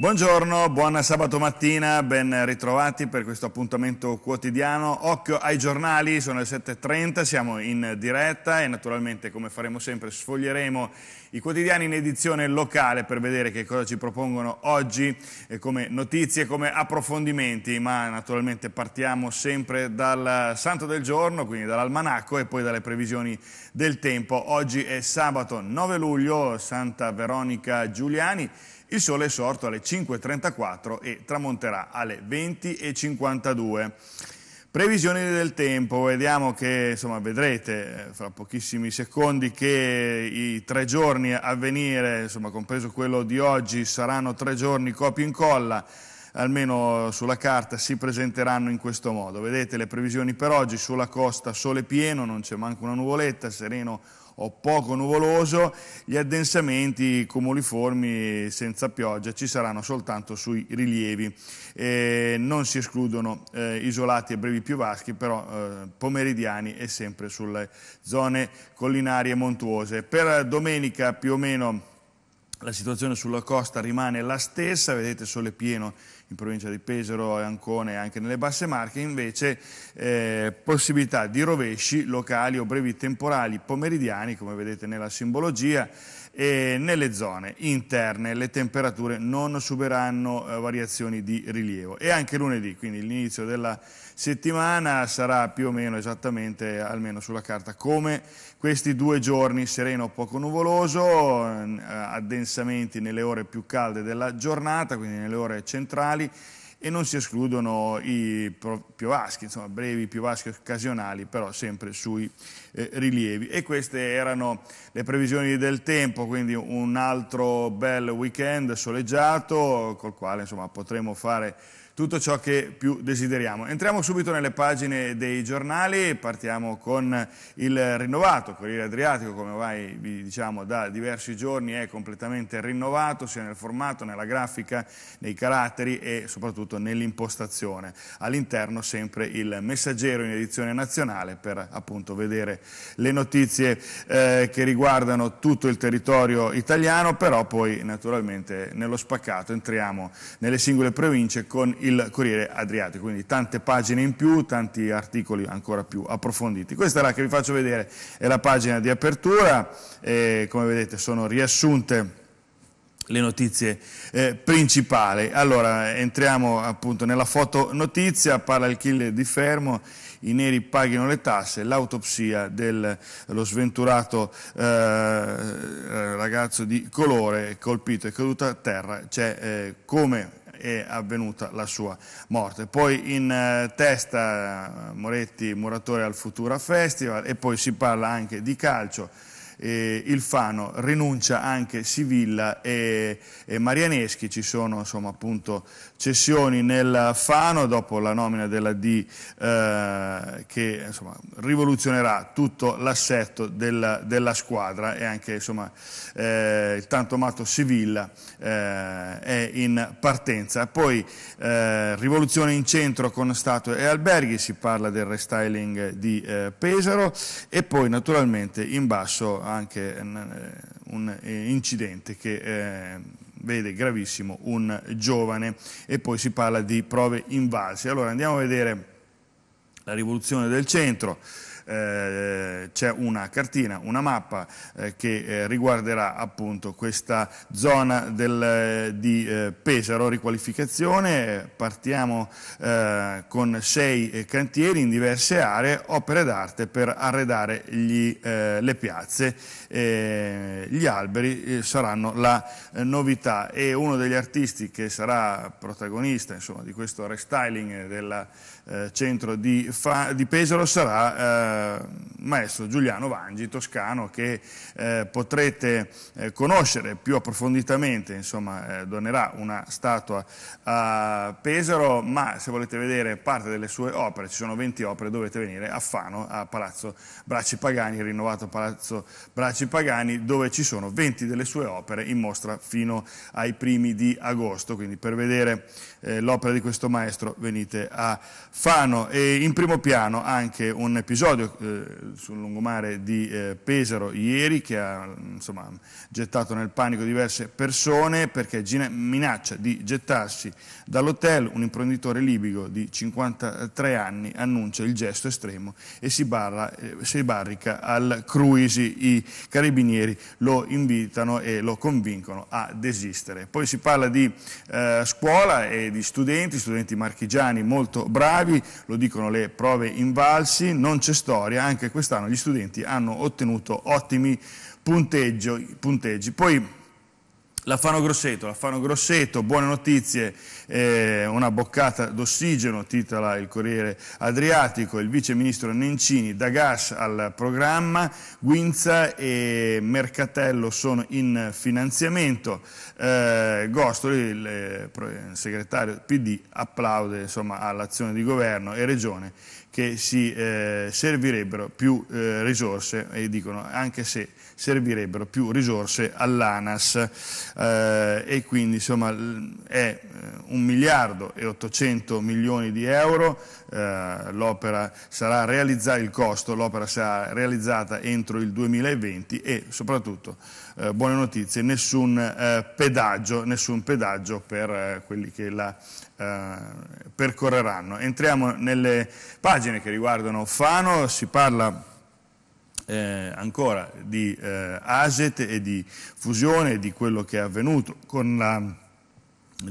Buongiorno, buon sabato mattina, ben ritrovati per questo appuntamento quotidiano. Occhio ai giornali, sono le 7.30, siamo in diretta e naturalmente come faremo sempre sfoglieremo i quotidiani in edizione locale per vedere che cosa ci propongono oggi eh, come notizie, come approfondimenti, ma naturalmente partiamo sempre dal santo del giorno, quindi dall'almanacco e poi dalle previsioni del tempo. Oggi è sabato 9 luglio, Santa Veronica Giuliani il sole è sorto alle 5.34 e tramonterà alle 20.52. Previsioni del tempo, vediamo che, insomma, vedrete eh, fra pochissimi secondi che i tre giorni a venire, insomma, compreso quello di oggi, saranno tre giorni copia e incolla, almeno sulla carta si presenteranno in questo modo. Vedete le previsioni per oggi, sulla costa sole pieno, non c'è manco una nuvoletta, sereno o poco nuvoloso, gli addensamenti cumuliformi senza pioggia ci saranno soltanto sui rilievi. Eh, non si escludono eh, isolati e brevi piovaschi, però eh, pomeridiani e sempre sulle zone collinarie e montuose. Per domenica più o meno la situazione sulla costa rimane la stessa, vedete sole pieno in provincia di Pesaro e Ancona e anche nelle basse Marche, invece eh, possibilità di rovesci locali o brevi temporali pomeridiani, come vedete nella simbologia, e nelle zone interne le temperature non subiranno eh, variazioni di rilievo e anche lunedì, quindi l'inizio della settimana sarà più o meno esattamente, almeno sulla carta, come questi due giorni sereno poco nuvoloso, ehm, eh, addensamenti nelle ore più calde della giornata, quindi nelle ore centrali e non si escludono i piovaschi, insomma brevi piovaschi occasionali, però sempre sui eh, rilievi. E queste erano le previsioni del tempo, quindi un altro bel weekend soleggiato col quale insomma, potremo fare tutto ciò che più desideriamo. Entriamo subito nelle pagine dei giornali, partiamo con il rinnovato Corriere Adriatico, come ormai vi diciamo da diversi giorni è completamente rinnovato sia nel formato, nella grafica, nei caratteri e soprattutto nell'impostazione. All'interno sempre il messaggero in edizione nazionale per appunto vedere le notizie eh, che riguardano tutto il territorio italiano, però poi naturalmente nello spaccato entriamo nelle singole province con il il Corriere Adriatico, quindi tante pagine in più, tanti articoli ancora più approfonditi. Questa è la che vi faccio vedere, è la pagina di apertura, eh, come vedete sono riassunte le notizie eh, principali. Allora, entriamo appunto nella foto notizia, parla il killer di Fermo, i neri paghino le tasse, l'autopsia dello sventurato eh, eh, ragazzo di colore colpito e caduto a terra, c'è eh, come è avvenuta la sua morte. Poi in eh, testa eh, Moretti Muratore al Futura Festival e poi si parla anche di calcio eh, Fano rinuncia anche Sivilla e, e Marianeschi, ci sono insomma, appunto, cessioni nel Fano dopo la nomina della D eh, che insomma, rivoluzionerà tutto l'assetto della, della, squadra e anche insomma, eh, il tanto amato Sivilla eh, è in partenza. Poi eh, rivoluzione in centro con Stato e Alberghi, si parla del restyling di eh, Pesaro e poi naturalmente in basso anche eh, eh, un eh, incidente che vede gravissimo un giovane e poi si parla di prove invase. Allora andiamo a vedere la rivoluzione del centro, eh, c'è una cartina, una mappa eh, che eh, riguarderà appunto questa zona del, eh, di Pesaro, riqualificazione, partiamo con sei cantieri in diverse aree, opere d'arte per arredare gli, le piazze, gli alberi saranno la novità e uno degli artisti che sarà protagonista insomma, di questo restyling del centro di, Fa, di Pesaro sarà eh, maestro Giuliano Vangi, toscano, che eh, potrete eh, conoscere più approfonditamente, insomma eh, donerà una statua a Pesaro, ma se volete vedere parte delle sue opere, ci sono 20 opere, dovete venire a Fano, a Palazzo Bracci Pagani, rinnovato Palazzo Bracci Pagani, dove ci sono 20 delle sue opere in mostra fino ai primi di agosto, quindi per vedere eh, l'opera di questo maestro venite a Fano. E in primo piano anche un episodio eh, sul lungomare di eh, Pesaro ieri che ha insomma, gettato nel panico diverse persone perché minaccia di gettarsi dall'hotel un imprenditore libico di 53 anni annuncia il gesto estremo e si, barra, eh, si barrica al Cruisi. I carabinieri lo invitano e lo convincono a desistere. Poi si parla di eh, scuola e di studenti, studenti marchigiani molto bravi, lo dicono le prove invalsi, non c'è storia storia, anche quest'anno gli studenti hanno ottenuto ottimi punteggi. Poi L'Affano Grosseto, l'Affano Grosseto, buone notizie, eh, una boccata d'ossigeno, titola il Corriere Adriatico, il vice ministro Nencini, da gas al programma, Guinza e Mercatello sono in finanziamento, eh, Gostoli, il, eh, il segretario PD, applaude all'azione di governo e regione che si eh, servirebbero più eh, risorse e dicono anche se servirebbero più risorse all'ANAS eh, e quindi insomma è eh, un miliardo e 800 milioni di euro eh, l'opera sarà realizzata il costo l'opera sarà realizzata entro il 2020 e soprattutto eh, buone notizie nessun pedaggio nessun pedaggio per quelli che la percorreranno entriamo nelle pagine pagine che riguardano Fano si parla eh, ancora di eh, Aset e di fusione di quello che è avvenuto con la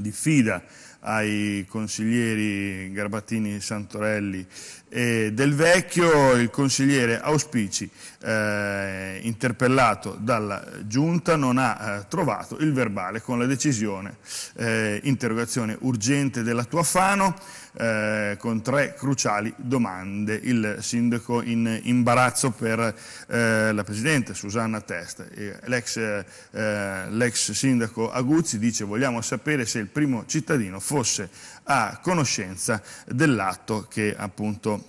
diffida ai consiglieri Garbattini, Santorelli e Del Vecchio, il consigliere Auspici, eh, interpellato dalla Giunta, non ha eh, trovato il verbale con la decisione eh, interrogazione urgente della tua Fano, eh, con tre cruciali domande. Il sindaco in imbarazzo per eh, la Presidente Susanna Testa. Eh, l'ex, sindaco Aguzzi dice vogliamo sapere se il primo cittadino fosse a conoscenza dell'atto che appunto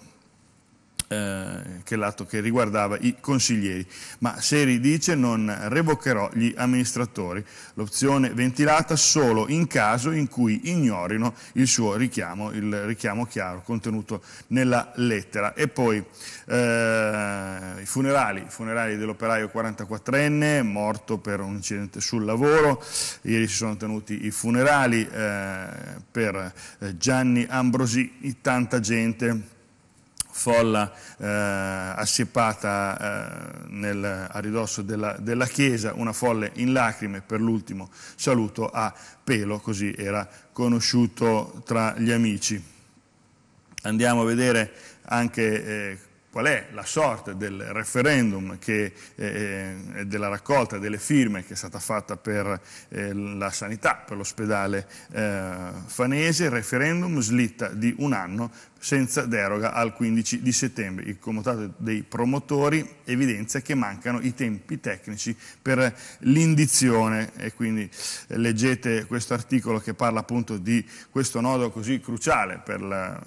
eh, che, l'atto che riguardava i consiglieri. Ma Seri dice non revocherò gli amministratori, l'opzione ventilata solo in caso in cui ignorino il suo richiamo, il richiamo chiaro contenuto nella lettera. E poi eh, i funerali, i funerali dell'operaio 44enne morto per un incidente sul lavoro, ieri si sono tenuti i funerali eh, per eh, Gianni Ambrosi, tanta gente folla eh, assiepata eh, nel, a ridosso della, della, chiesa, una folle in lacrime per l'ultimo saluto a pelo, così era conosciuto tra gli amici. Andiamo a vedere anche eh, qual è la sorte del referendum e eh, eh, della raccolta delle firme che è stata fatta per eh, la sanità, per l'ospedale eh, fanese, il referendum slitta di un anno senza deroga al 15 di settembre. Il comitato dei promotori evidenzia che mancano i tempi tecnici per l'indizione e quindi eh, leggete questo articolo che parla appunto di questo nodo così cruciale per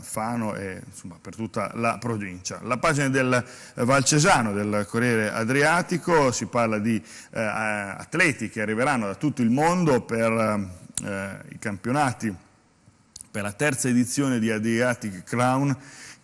Fano e insomma, per tutta la provincia. La pagina del Valcesano, del Corriere Adriatico, si parla di eh, atleti che arriveranno da tutto il mondo per eh, i campionati per la terza edizione di Adriatic Crown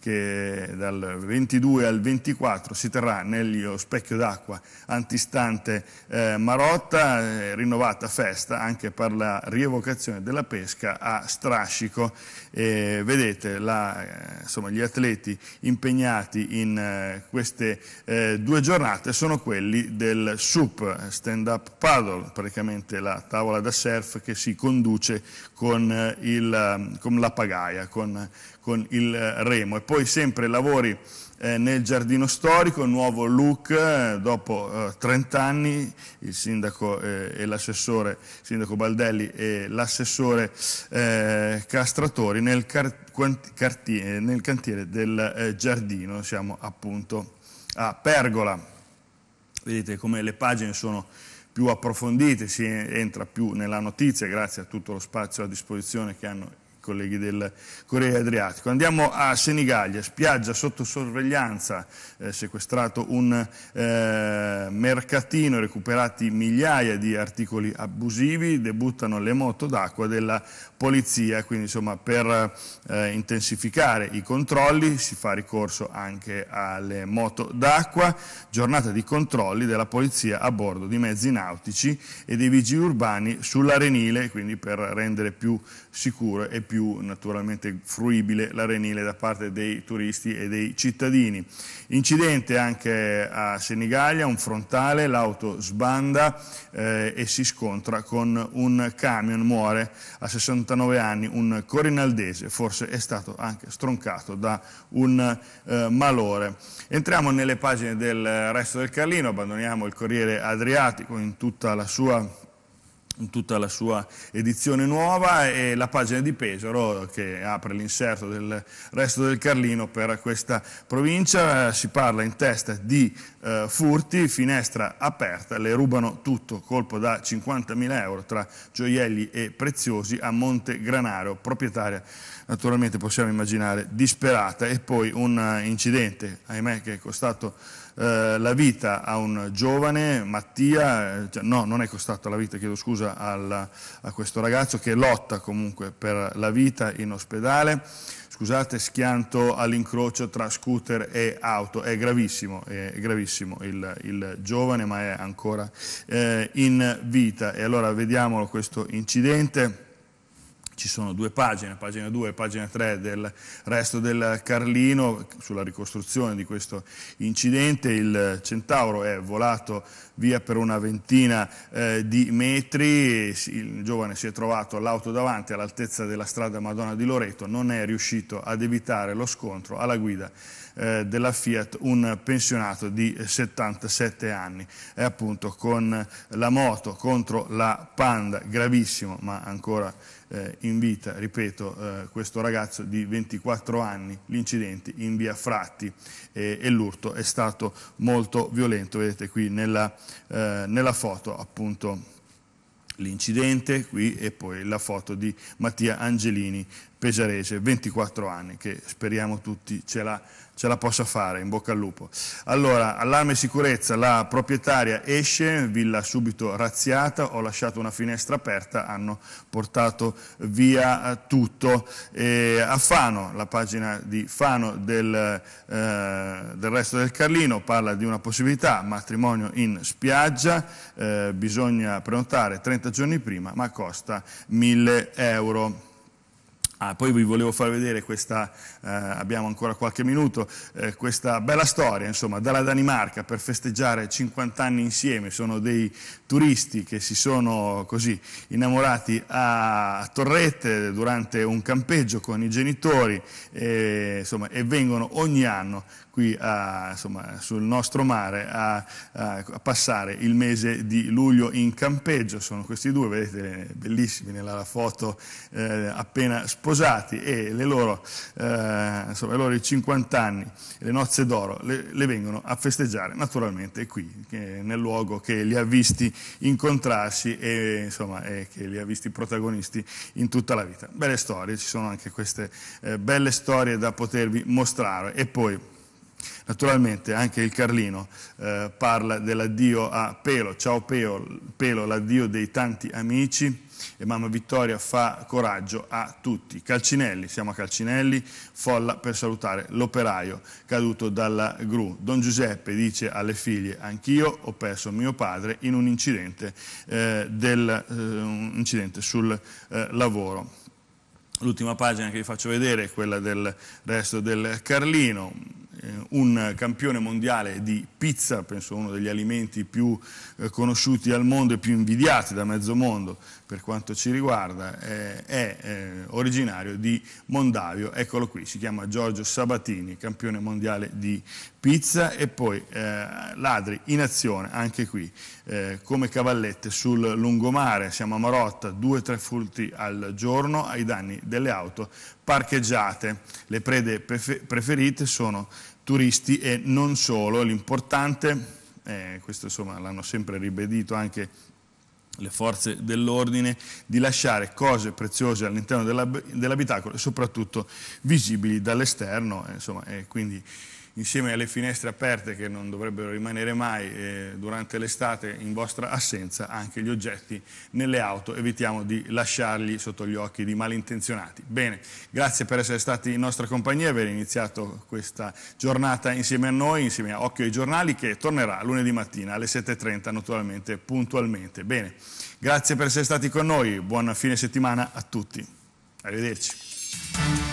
che dal 22 al 24 si terrà nello specchio d'acqua antistante eh, Marotta, eh, rinnovata festa anche per la rievocazione della pesca a strascico. Eh, vedete la, eh, insomma, gli atleti impegnati in eh, queste eh, due giornate sono quelli del SUP, Stand Up Paddle, praticamente la tavola da surf che si conduce con, il, ehm, con la pagaia, con, con il remo poi sempre lavori eh, nel giardino storico, nuovo look, eh, dopo eh, 30 anni il sindaco eh, e l'assessore, sindaco Baldelli e l'assessore eh, Castratori nel, cartiere, eh, nel, cantiere del giardino, siamo appunto a Pergola. Vedete come le pagine sono più approfondite, si entra più nella notizia grazie a tutto lo spazio a disposizione che hanno colleghi del Corriere Adriatico. Andiamo a Senigallia, spiaggia sotto sorveglianza, eh, sequestrato un eh, mercatino, recuperati migliaia di articoli abusivi, debuttano le moto d'acqua della polizia, quindi insomma per eh, intensificare i controlli si fa ricorso anche alle moto d'acqua, giornata di controlli della polizia a bordo di mezzi nautici e dei vigili urbani sull'arenile, quindi per rendere più sicuro e più più naturalmente fruibile l'arenile da parte dei turisti e dei cittadini. Incidente anche a Senigallia, un frontale, l'auto sbanda eh, e si scontra con un camion, muore a 69 anni un corinaldese, forse è stato anche stroncato da un eh, malore. Entriamo nelle pagine del resto del Carlino, abbandoniamo il Corriere Adriatico in tutta la sua tutta la sua edizione nuova e la pagina di Pesaro che apre l'inserto del resto del Carlino per questa provincia. Si parla in testa di eh, furti, finestra aperta, le rubano tutto, colpo da 50.000 euro tra gioielli e preziosi a Monte Granaro, proprietaria naturalmente possiamo immaginare disperata e poi un eh, incidente, ahimè, che è costato eh, la vita a un giovane, Mattia, eh, cioè, no, non è costata la vita, chiedo scusa, alla, a questo ragazzo che lotta comunque per la vita in ospedale. Scusate, schianto all'incrocio tra scooter e auto, è gravissimo, è gravissimo il, il giovane, ma è ancora eh, in vita. E allora vediamolo questo incidente ci sono due pagine, pagina 2 e pagina 3 del resto del Carlino sulla ricostruzione di questo incidente. Il Centauro è volato via per una ventina eh, di metri, il giovane si è trovato all'auto davanti all'altezza della strada Madonna di Loreto, non è riuscito ad evitare lo scontro alla guida eh, della Fiat un pensionato di 77 anni. È appunto con la moto contro la Panda, gravissimo ma ancora eh, in vita, ripeto, eh, questo ragazzo di 24 anni, l'incidente in via Fratti eh, e l'urto è stato molto violento, vedete qui nella, eh, nella foto appunto l'incidente qui e poi la foto di Mattia Angelini pesarese, 24 anni, che speriamo tutti ce la, ce la, possa fare, in bocca al lupo. Allora, allarme sicurezza, la proprietaria esce, villa subito razziata, ho lasciato una finestra aperta, hanno portato via eh, tutto. E a Fano, la pagina di Fano del, eh, del resto del Carlino, parla di una possibilità, matrimonio in spiaggia, eh, bisogna prenotare 30 giorni prima, ma costa 1000 euro. Ah, poi vi volevo far vedere questa, eh, abbiamo ancora qualche minuto, eh, questa bella storia, insomma, dalla Danimarca per festeggiare 50 anni insieme, sono dei turisti che si sono così innamorati a Torrette durante un campeggio con i genitori eh, insomma, e vengono ogni anno qui a, insomma, sul nostro mare a, a, passare il mese di luglio in campeggio. Sono questi due, vedete, bellissimi nella foto eh, appena sposati e le loro, eh, insomma, i loro 50 anni, le nozze d'oro, le, le vengono a festeggiare naturalmente qui, nel luogo che li ha visti incontrarsi e, insomma, e che li ha visti protagonisti in tutta la vita. Belle storie, ci sono anche queste eh, belle storie da potervi mostrare. E poi Naturalmente anche il Carlino eh, parla dell'addio a Pelo, ciao Peo, Pelo, l'addio dei tanti amici e Mamma Vittoria fa coraggio a tutti. Calcinelli, siamo a Calcinelli, folla per salutare l'operaio caduto dalla gru. Don Giuseppe dice alle figlie, anch'io ho perso mio padre in un incidente, eh, del, eh, un incidente sul eh, lavoro. L'ultima pagina che vi faccio vedere è quella del resto del Carlino, eh, un campione mondiale di pizza, penso uno degli alimenti più eh, conosciuti al mondo e più invidiati da mezzo mondo per quanto ci riguarda, eh, è originario di Mondavio, eccolo qui, si chiama Giorgio Sabatini, campione mondiale di pizza e poi ladri in azione anche qui, come cavallette sul lungomare, siamo a Marotta, due o tre furti al giorno ai danni delle auto parcheggiate. Le prede preferite sono turisti e non solo. L'importante, eh, questo insomma l'hanno sempre ribadito anche le forze dell'ordine, di lasciare cose preziose all'interno dell'abitacolo e soprattutto visibili dall'esterno. Eh, insomma, eh, quindi insieme alle finestre aperte che non dovrebbero rimanere mai eh, durante l'estate in vostra assenza, anche gli oggetti nelle auto, evitiamo di lasciarli sotto gli occhi di malintenzionati. Bene, grazie per essere stati in nostra compagnia, aver iniziato questa giornata insieme a noi, insieme a Occhio ai Giornali, che tornerà lunedì mattina alle 7.30, naturalmente puntualmente. Bene, grazie per essere stati con noi, buon fine settimana a tutti. Arrivederci.